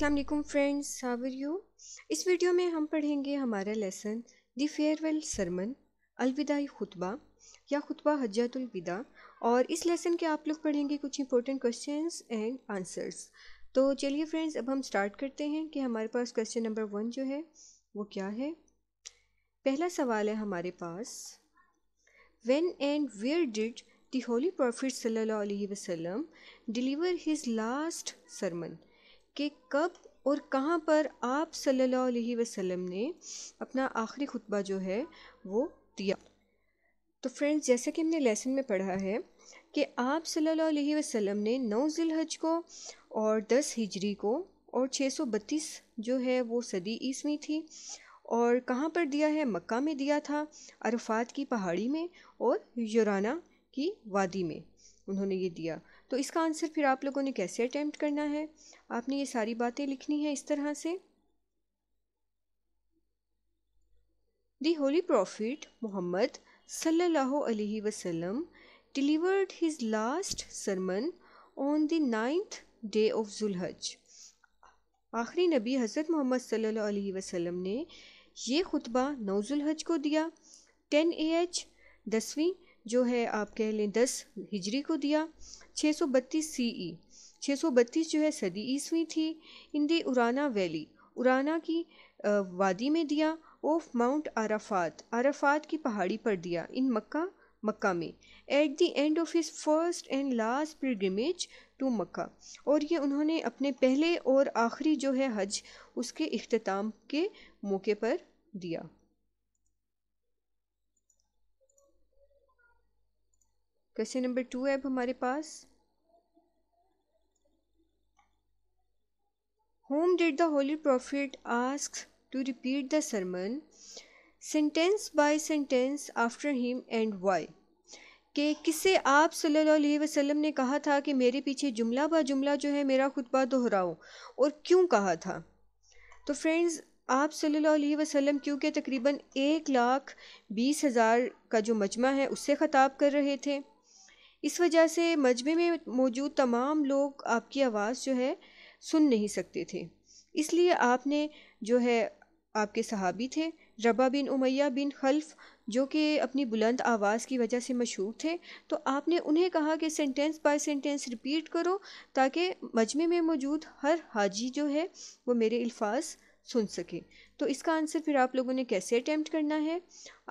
अस्सलाम वालेकुम friends how are you इस वीडियो में हम पढ़ेंगे हमारा लेसन दी फेयरवेल सरमन अलविदाई खुतबा या खुतबा हजतुलविदा और इस लेसन के आप लोग पढ़ेंगे कुछ इंपॉर्टेंट क्वेश्चंस एंड आंसर्स तो चलिए फ्रेंड्स अब हम स्टार्ट करते हैं कि हमारे पास क्वेश्चन नंबर वन जो है वो क्या है पहला सवाल है हमारे पास when and where did the holy prophet सल्लल्लाहु अलैहि वसल्लम डिलीवर हिज लास्ट सरमन कि कब और कहाँ पर आप सल्लल्लाहु अलैहि वसल्लम ने अपना आखिरी खुतबा जो है वो दिया तो फ्रेंड्स जैसे कि हमने लेसन में पढ़ा है कि आप सल्लल्लाहु अलैहि वसल्लम ने नौ हज को और दस हिजरी को और 632 जो है वो सदी ईस्वी थी और कहाँ पर दिया है मक्का में दिया था अरफात की पहाड़ी में और यूराना की वादी में उन्होंने ये दिया तो इसका आंसर फिर आप लोगों ने कैसे अटैम्प्ट करना है आपने ये सारी बातें लिखनी है इस तरह से the holy prophet Mohammed sallallahu alaihi wasallam delivered his last sermon on the ninth day of Zulhajj. आखिरी नबी हज़रत मोहम्मद सल्लल्लाहु अलैहि वसल्लम ने ये खुतबा नौ जुलहज को दिया टेन ए एच दसवीं जो है आप कह लें दस हिजरी को दिया छः सौ बत्तीस सी ई छः सौ बत्तीस जो है सदी ईस्वी थी इन दी उराना वैली उराना की वादी में दिया ऑफ माउंट आराफात आराफात की पहाड़ी पर दिया इन मक्का मक्का में at the end of his first and last pilgrimage to Mecca और ये उन्होंने अपने पहले और आखिरी जो है हज उसके अख्ताम के मौके पर दिया क्वेश्चन नंबर टू है अब हमारे पास whom did the holy prophet ask to repeat the sermon sentence by sentence after him and why कि किससे आप सल्लल्लाहु अलैहि वसल्लम ने कहा था कि मेरे पीछे जुमला बा जुमला जो है मेरा खुतबा दोहराओ और क्यों कहा था तो फ्रेंड्स आप सल्लल्लाहु अलैहि वसल्लम क्योंकि तकरीबन एक लाख बीस हज़ार का जो मजमा है उससे ख़ताब कर रहे थे इस वजह से मजमे में मौजूद तमाम लोग आपकी आवाज़ जो है सुन नहीं सकते थे इसलिए आपने जो है आपके सहाबी थे रबा बिन उमैया बिन खल्फ जो कि अपनी बुलंद आवाज़ की वजह से मशहूर थे तो आपने उन्हें कहा कि सेंटेंस बाय सेंटेंस रिपीट करो ताकि मजमे में मौजूद हर हाजी जो है वो मेरे अल्फाज सुन सके तो इसका आंसर फिर आप लोगों ने कैसे अटैम्प्ट करना है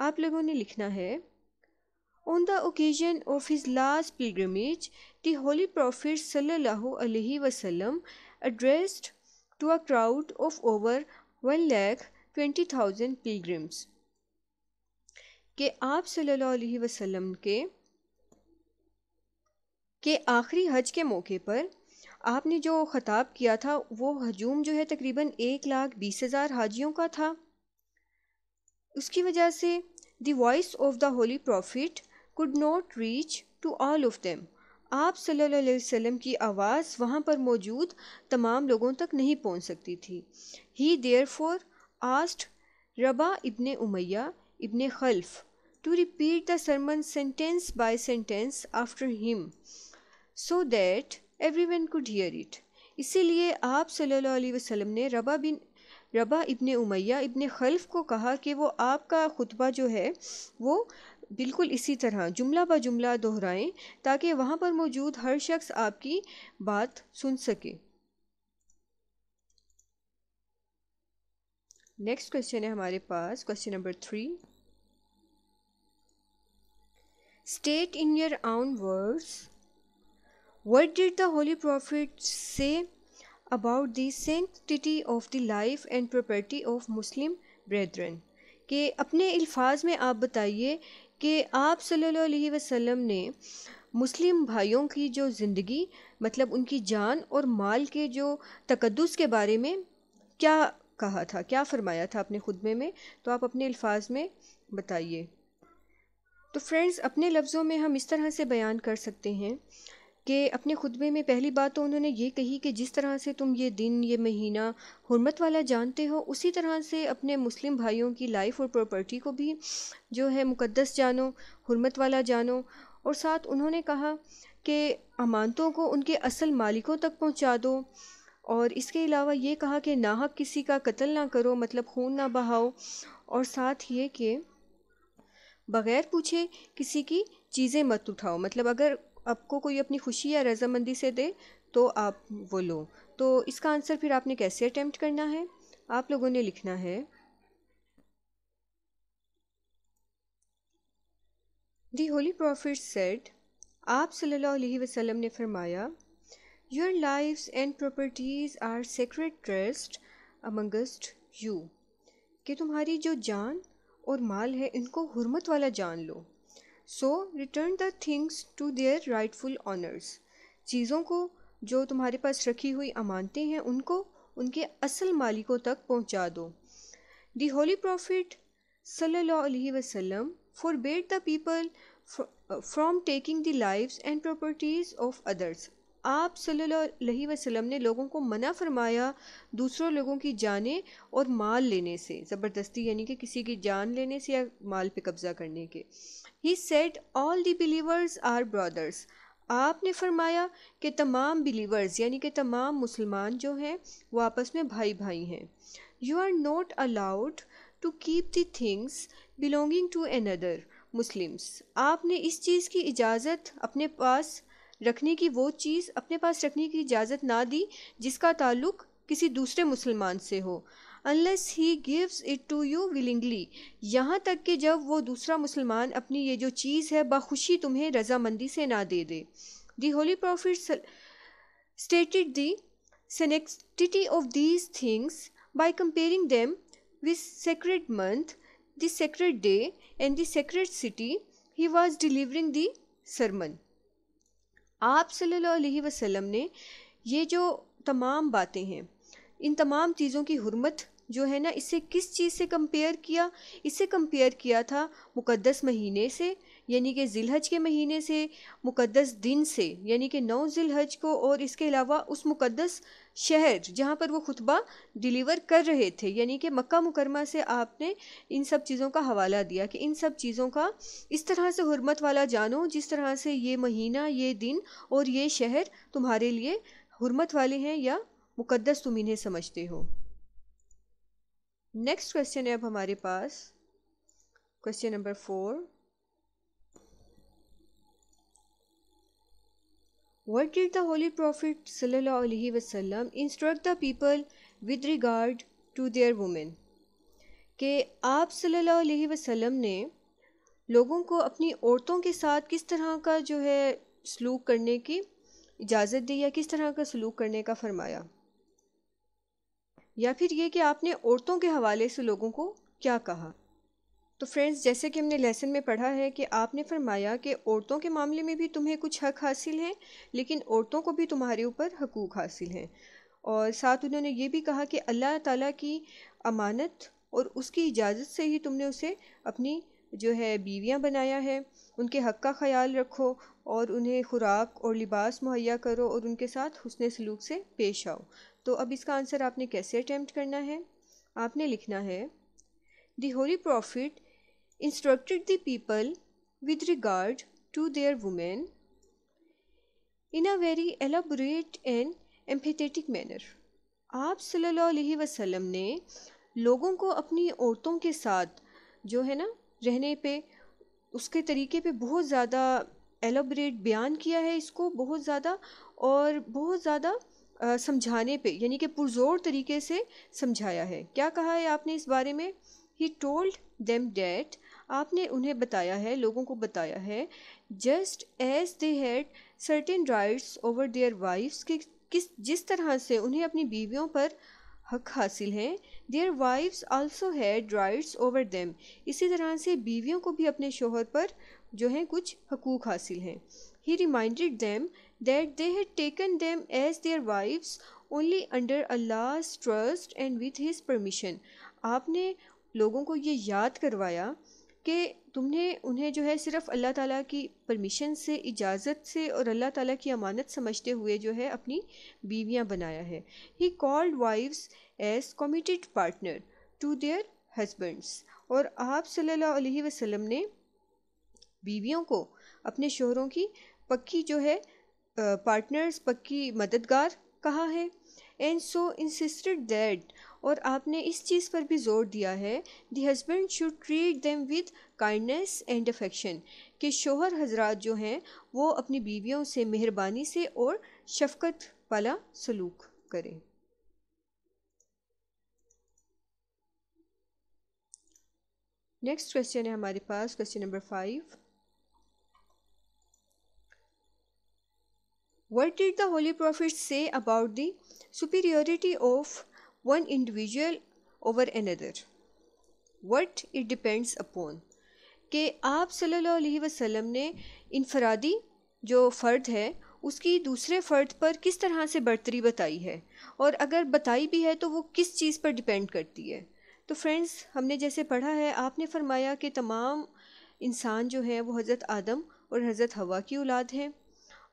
आप लोगों ने लिखना है On the occasion of his last pilgrimage, the Holy Prophet wasallam addressed to a crowd of over one lakh twenty thousand pilgrims के आप सल्लल्लाहु अलैहि वसल्लम के के आखिरी हज के मौके पर आपने जो ख़ताब किया था वो हजूम जो है तकरीबन एक लाख बीस हज़ार हाजियों का था उसकी वजह से the voice of the holy prophet could not reach to all of them आप सल्लल्लाहु अलैहि वसल्लम की आवाज़ वहाँ पर मौजूद तमाम लोगों तक नहीं पहुँच सकती थी ही there therefore asked Rabia ibn Umayya ibn Khalaf to repeat the sermon sentence by sentence after him so that everyone could hear it इसीलिए आप सल्लल्लाहु अलैहि वसल्लम ने रबा बिन रबा इबन उमैया इबन खल्फ को कहा कि वो आपका खुतबा जो है वो बिल्कुल इसी तरह जुमला ब जुमला दोहराएं ताकि वहां पर मौजूद हर शख्स आपकी बात सुन सके नेक्स्ट क्वेश्चन है हमारे पास question number three state in your own words what did the holy prophet say about sanctity of the life and property of Muslim brethren के अपने अल्फाज में आप बताइए कि आप सल्लल्लाहु अलैहि वसल्लम ने मुस्लिम भाइयों की जो ज़िंदगी मतलब उनकी जान और माल के जो तकदस के बारे में क्या कहा था क्या फरमाया था अपने खुतबे में तो आप अपने अल्फाज में बताइए तो फ्रेंड्स अपने लफ्ज़ों में हम इस तरह से बयान कर सकते हैं कि अपने खुतबे में पहली बात तो उन्होंने ये कही कि जिस तरह से तुम ये दिन ये महीना हरमत वाला जानते हो उसी तरह से अपने मुस्लिम भाइयों की लाइफ और प्रॉपर्टी को भी जो है मुक़दस जानो हरमत वाला जानो और साथ उन्होंने कहा कि अमानतों को उनके असल मालिकों तक पहुँचा दो और इसके अलावा ये कहा कि नाहक किसी का कत्ल ना करो मतलब खून ना बहाओ और साथ ये कि बग़ैर पूछे किसी की चीज़ें मत उठाओ मतलब अगर आपको कोई अपनी खुशी या रजामंदी से दे तो आप वो लो तो इसका आंसर फिर आपने कैसे अटैम्प्ट करना है आप लोगों ने लिखना है दी होली प्रॉफिट सेट आप सल्लल्लाहु अलैहि वसल्लम ने फरमाया your life and properties are sacred trust amongst you कि तुम्हारी जो जान और माल है इनको हुरमत वाला जान लो so return the things to their rightful owners चीज़ों को जो तुम्हारे पास रखी हुई अमानतें हैं उनको उनके असल मालिकों तक पहुंचा दो दी होली प्रॉफिट सल्लल्लाहु अलैहि वसल्लम forbade the people from taking the lives and properties of others आप सल्लल्लाहु वसल्लम ने लोगों को मना फरमाया दूसरों लोगों की जाने और माल लेने से ज़बरदस्ती यानी कि किसी की जान लेने से या माल पे कब्ज़ा करने के ही said all the believers are brothers आपने फरमाया कि तमाम बिलीवर्स यानी कि तमाम मुसलमान जो हैं वो आपस में भाई भाई हैं you are not allowed to keep the things belonging to another Muslims आपने इस चीज़ की इजाज़त अपने पास रखने की वो चीज़ अपने पास रखने की इजाज़त ना दी जिसका ताल्लुक किसी दूसरे मुसलमान से हो unless he gives it to you willingly यहाँ तक कि जब वो दूसरा मुसलमान अपनी ये जो चीज़ है बखुशी तुम्हें रजामंदी से ना दे दे the holy prophet stated the sanctity of these things by comparing them with sacred month this sacred day and the sacred city he was delivering the sermon आप सल्लल्लाहु अलैहि वसल्लम ने ये जो तमाम बातें हैं इन तमाम चीज़ों की हरमत जो है ना इससे किस चीज़ से कंपेयर किया इससे कंपेयर किया था मुक़दस महीने से यानी कि ज़िलहज के महीने से मुकद्दस दिन से यानी कि नौ ज़िलहज को और इसके अलावा उस मुकद्दस शहर जहाँ पर वो खुतबा डिलीवर कर रहे थे यानी कि मक्का मुकरमा से आपने इन सब चीज़ों का हवाला दिया कि इन सब चीज़ों का इस तरह से हरमत वाला जानो जिस तरह से ये महीना ये दिन और ये शहर तुम्हारे लिए हरमत वाले हैं या मुकद्दस तुम इन्हें समझते हो नेक्स्ट क्वेश्चन है अब हमारे पास question number four What did the Holy Prophet ﷺ instruct the people with regard to their women? कि आप सल्लल्लाहु अलैहि वसल्लम ने लोगों को अपनी औरतों के साथ किस तरह का जो है सलूक करने की इजाज़त दी या किस तरह का सलूक करने का फरमाया या फिर ये कि आपने औरतों के हवाले से लोगों को क्या कहा तो फ्रेंड्स जैसे कि हमने लेसन में पढ़ा है कि आपने फरमाया कि औरतों के मामले में भी तुम्हें कुछ हक हासिल हैं लेकिन औरतों को भी तुम्हारे ऊपर हकूक़ हासिल हैं और साथ उन्होंने ये भी कहा कि अल्लाह ताला की अमानत और उसकी इजाज़त से ही तुमने उसे अपनी जो है बीवियां बनाया है उनके हक़ का ख्याल रखो और उन्हें खुराक और लिबास मुहैया करो और उनके साथ हुसन सलूक से पेश आओ तो अब इसका आंसर आपने कैसे अटैम्प्ट करना है आपने लिखना है the holy prophet instructed the people with regard to their women in a very elaborate and empathetic manner. आप सल्लल्लाहु अलैहि वसल्लम ने लोगों को अपनी औरतों के साथ जो है ना रहने पे उसके तरीके पे बहुत ज़्यादा एलोबरेट बयान किया है इसको बहुत ज़्यादा और बहुत ज़्यादा समझाने पे यानी कि पुरजोर तरीके से समझाया है क्या कहा है आपने इस बारे में ही टोल्ड देम डेट आपने उन्हें बताया है लोगों को बताया है just as they had certain rights over their wives के किस जिस तरह से उन्हें अपनी बीवियों पर हक हासिल हैं their wives also had rights over them इसी तरह से बीवियों को भी अपने शोहर पर जो हैं कुछ हकूक़ हासिल हैं he reminded them that they had taken them as their wives only under Allah trust and with his permission आपने लोगों को ये याद करवाया कि तुमने उन्हें जो है सिर्फ़ अल्लाह ताला की परमिशन से इजाज़त से और अल्लाह ताला की अमानत समझते हुए जो है अपनी बीवियां बनाया है he called wives as committed partner to their husbands और आप सल्लल्लाहु अलैहि वसल्लम ने बीवियों को अपने शोहरों की पक्की जो है पार्टनर्स पक्की मददगार कहा है एंड सो इंसिस्टेड दैट और आपने इस चीज़ पर भी जोर दिया है the husband should treat them with kindness and affection कि शोहर हजरात जो हैं वो अपनी बीवियों से मेहरबानी से और शफकत वाला सलूक करें नेक्स्ट क्वेश्चन है हमारे पास question number five What did the Holy Prophet say about the superiority of one individual over another? What it depends upon. के आप सल्लल्लाहु वसम वसल्लम ने इनफरादी जो फ़र्द है उसकी दूसरे फ़र्द पर किस तरह से बढ़तरी बताई है और अगर बताई भी है तो वो किस चीज़ पर डिपेंड करती है तो फ्रेंड्स हमने जैसे पढ़ा है आपने फरमाया कि तमाम इंसान जो हैं वो हज़रत आदम और हज़रत हवा की औलाद हैं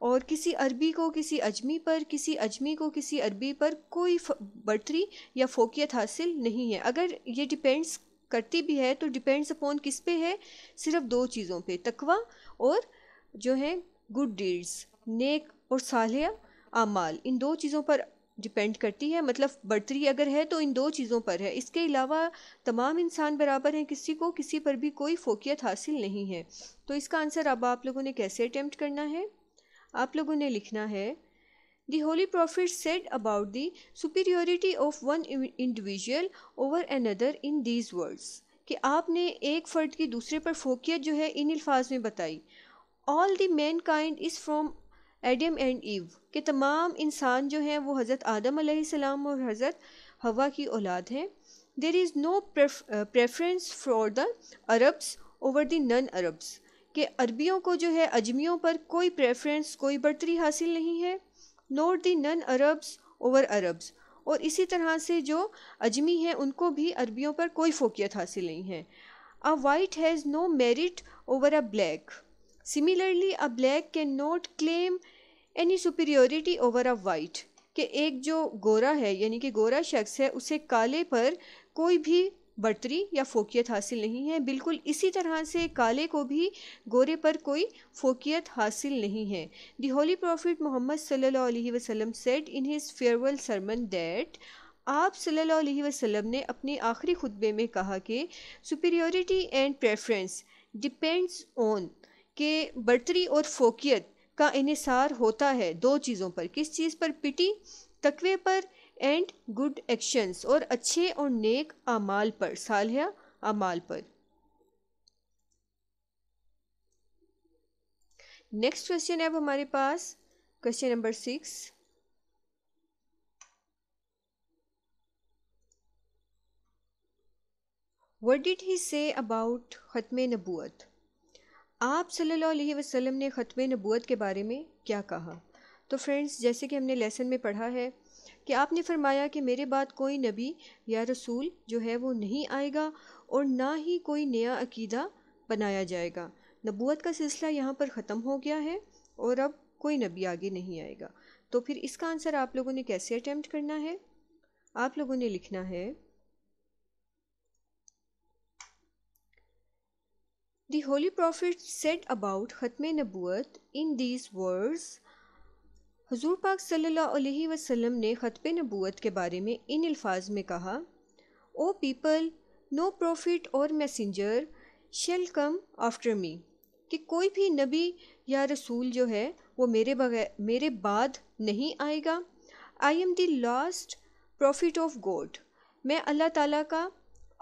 और किसी अरबी को किसी अजमी पर किसी अजमी को किसी अरबी पर कोई बढ़तरी या फोकियत हासिल नहीं है अगर ये डिपेंड्स करती भी है तो डिपेंड्स अपॉन किस पे है सिर्फ दो चीज़ों पे तकवा और जो है गुड डीड्स नेक और सालिया आमाल इन दो चीज़ों पर डिपेंड करती है मतलब बढ़तरी अगर है तो इन दो चीज़ों पर है इसके अलावा तमाम इंसान बराबर हैं किसी को किसी पर भी कोई फोकियत हासिल नहीं है तो इसका आंसर अब आप लोगों ने कैसे अटैम्प्ट करना है आप लोगों ने लिखना है The holy prophet said about the superiority of one individual over another in these words कि आपने एक फ़र्द की दूसरे पर फोकियत जो है इन अल्फाज में बताई all the mankind is from Adam and Eve के तमाम इंसान जो हैं वो हज़रत आदम आसमाम और हज़रत हवा की औलाद हैं there is no preference for the Arabs over the non Arabs कि अरबियों को जो है अजमियों पर कोई प्रेफरेंस कोई برتری حاصل نہیں ہے not the non Arabs over Arabs or اسی طرح سے جو અજમી ہیں انકો بھی અરબیوں પર કોઈ فوકિયત حاصل نہیں ہے a white has no merit over a black similarly a black can not claim any superiority over a white કે એક જો ગોરા ہے یعنی کہ ગોરા શખ્સ ہے اسے کالے પર કોઈ بھی बढ़तरी या फोकियत हासिल नहीं है बिल्कुल इसी तरह से काले को भी गोरे पर कोई फोकियत हासिल नहीं है दी होली प्रॉफिट मोहम्मद सल्लल्लाहु अलैहि वसल्लम said in his farewell sermon that आप सल्लल्लाहु अलैहि वसल्लम ने अपने आखिरी खुतबे में कहा कि superiority and preference depends on के बढ़तरी और फोकियत का इसार होता है दो चीज़ों पर किस चीज़ पर पिटी तकवे पर एंड गुड एक्शंस और अच्छे और नेक अमाल पर सालिया अमाल पर नेक्स्ट क्वेश्चन है अब हमारे पास question number six what did he say about ख़त्म नबूत आप सल्लल्लाहु अलैहि वसल्लम ने ख़त्म नबूत के बारे में क्या कहा तो फ्रेंड्स जैसे कि हमने लेसन में पढ़ा है कि आपने फरमाया कि मेरे बाद कोई नबी या रसूल जो है वो नहीं आएगा और ना ही कोई नया अकीदा बनाया जाएगा नबूत का सिलसिला यहाँ पर ख़त्म हो गया है और अब कोई नबी आगे नहीं आएगा तो फिर इसका आंसर आप लोगों ने कैसे अटैम्प्ट करना है आप लोगों ने लिखना है the holy prophet said about खत्म नबूत इन दीज वर्ड्स हजूर पाक सल्ला वसम ने ख़तब नबूत के बारे में इन अल्फाज में कहा O people no prophet or messenger shall come after me कि कोई भी नबी या रसूल जो है वो मेरे बगैर मेरे बाद नहीं आएगा I am the last prophet of God मैं अल्लाह ताला का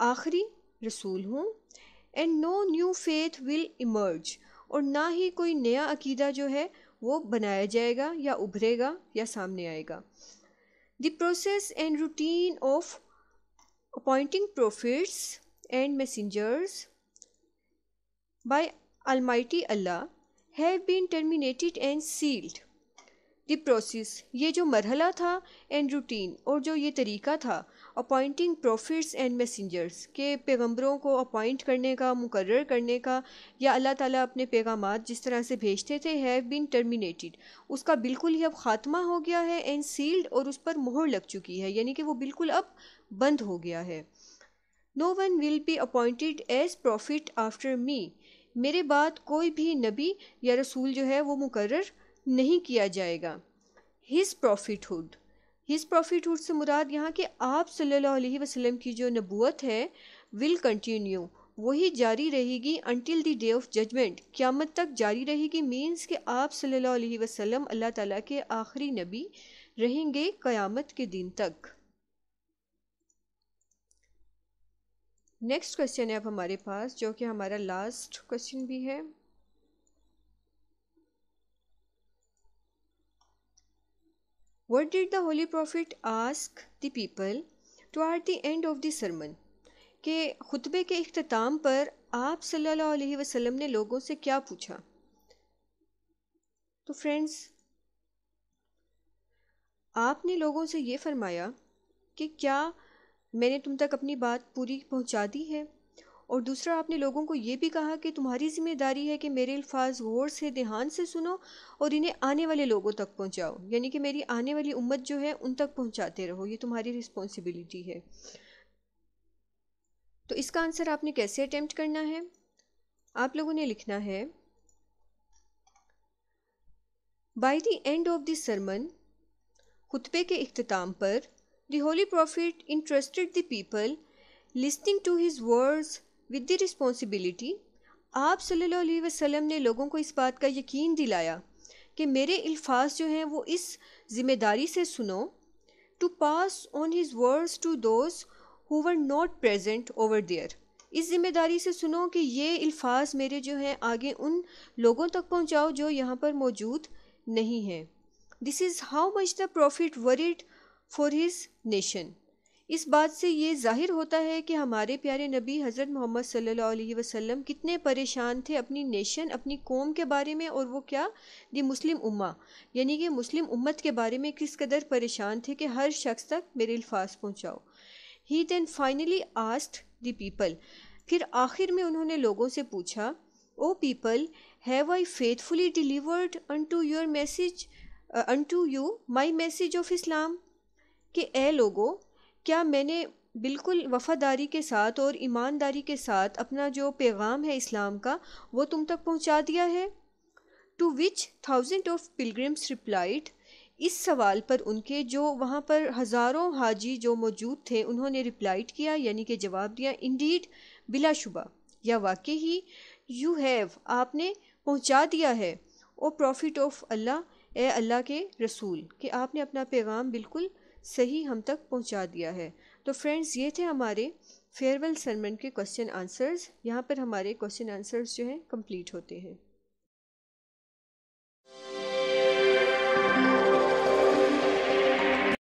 आखिरी रसूल हूँ and no new faith will emerge और ना ही कोई नया अकीदा जो है वो बनाया जाएगा या उभरेगा या सामने आएगा the process and routine of appointing prophets and messengers by almighty Allah have been terminated and sealed the process ये जो मरहला था एंड रूटीन और जो ये तरीका था अपॉइंटिंग प्रोफिट्स एंड मैसेंजर्स के पैगम्बरों को अपॉइंट करने का मुकर करने का या अल्लाह ताला अपने पैगाम जिस तरह से भेजते थे हैव बिन टर्मिनेटेड उसका बिल्कुल ही अब ख़ात्मा हो गया है एंड सील्ड और उस पर मोहर लग चुकी है यानी कि वो बिल्कुल अब बंद हो गया है no one will be appointed as prophet after me मेरे बाद कोई भी नबी या रसूल जो है वो मुकर नहीं किया जाएगा हिज़ प्रॉफिटहुड हिज प्रॉफिटहुड से मुराद यहाँ कि आप सल्लल्लाहु अलैहि वसल्लम की जो नबूत है विल कंटिन्यू वही जारी रहेगी until the day of judgement क़्यामत तक जारी रहेगी मीन्स कि आप सल्लल्लाहु अलैहि वसल्लम अल्लाह ताला के आखिरी नबी रहेंगे क़यामत के दिन तक नेक्स्ट क्वेश्चन है अब हमारे पास जो कि हमारा लास्ट क्वेश्चन भी है What did the Holy Prophet ask the people toward the end of the sermon? कि खुतबे के अख्ताम पर आप सल्लल्लाहु अलैहि वसल्लम ने लोगों से क्या पूछा तो फ्रेंड्स आपने लोगों से ये फरमाया कि क्या मैंने तुम तक अपनी बात पूरी पहुंचा दी है और दूसरा आपने लोगों को ये भी कहा कि तुम्हारी ज़िम्मेदारी है कि मेरे अल्फाज गौर से ध्यान से सुनो और इन्हें आने वाले लोगों तक पहुँचाओ यानी कि मेरी आने वाली उम्मत जो है उन तक पहुँचाते रहो ये तुम्हारी रिस्पॉन्सिबिलिटी है तो इसका आंसर आपने कैसे अटैम्प्ट करना है आप लोगों ने लिखना है by the end of the sermon खुतबे के अख्ताम पर the holy prophet entrusted the people listening to his words with the responsibility आप सल्लल्लाहु अलैहि वसल्लम ने लोगों को इस बात का यकीन दिलाया कि मेरे अल्फाज जो हैं वो इस ज़िम्मेदारी से सुनो to pass on his words to those who were not present over there इस ज़िम्मेदारी से सुनो कि ये अल्फाज मेरे जो हैं आगे उन लोगों तक पहुँचाओ जो यहाँ पर मौजूद नहीं हैं this is how much the prophet worried for his nation इस बात से ये जाहिर होता है कि हमारे प्यारे नबी हज़रत मोहम्मद सल्लल्लाहु अलैहि वसल्लम कितने परेशान थे अपनी नेशन अपनी कौम के बारे में और वो क्या दी मुस्लिम उम्मा यानी कि मुस्लिम उम्मत के बारे में किस कदर परेशान थे कि हर शख्स तक मेरे अल्फाज पहुँचाओ he then finally asked the people फिर आखिर में उन्होंने लोगों से पूछा O people have I faithfully delivered unto your message unto you my message of Islam कि ए लोगो क्या मैंने बिल्कुल वफ़ादारी के साथ और ईमानदारी के साथ अपना जो पैगाम है इस्लाम का वो तुम तक पहुंचा दिया है to which thousand of pilgrims replied इस सवाल पर उनके जो वहाँ पर हज़ारों हाजी जो मौजूद थे उन्होंने रिप्लाइड किया यानी कि जवाब दिया इंडीड बिलाशुबा या वाकई ही यू हैव आपने पहुँचा दिया है ओ प्रॉफिट ऑफ अल्लाह ए अल्लाह के रसूल कि आपने अपना पैगाम बिल्कुल सही हम तक पहुंचा दिया है तो फ्रेंड्स ये थे हमारे फेयरवेल सरमेंट के क्वेश्चन आंसर्स यहाँ पर हमारे क्वेश्चन आंसर्स जो हैं कंप्लीट होते हैं